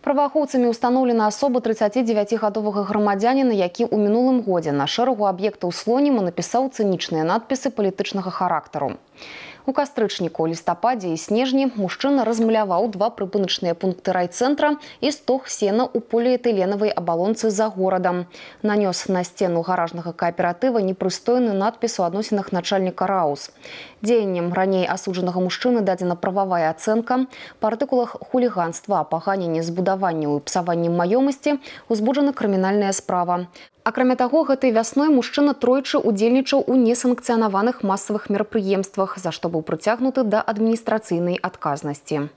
Праваахоўцамі ўстаноўлена особо 39гадовага грамадзяніна, які у мінулым годзе на шерогу шэрагу у слоніма напісаў цынічныя надписи палітычнага характару. У кастрычніку, лістападзе і снежні мужчина размаляваў два прыпыначныя пункты райцентра і стог сена ў поліэтыленавай абалонцы за городом. Нанёс на сцену гаражного кооператива непрыстойны надпіс у адносінах начальніка Раус. Дзеяннем раней асуджанага мужчыны дадена прававая ацэнка, по артикулах хулиганства, апаганенне збудавання шкадаванняў і псаванні маёмасці узбуджана крымінальная справа. Акрамя таго, гэтай вясной мужчына тройчы ўдзельнічаў у несанкцыянаваных масавых мерапрыемствах, за што быў прыцягнуты да адміністрацыйнай адказнасці.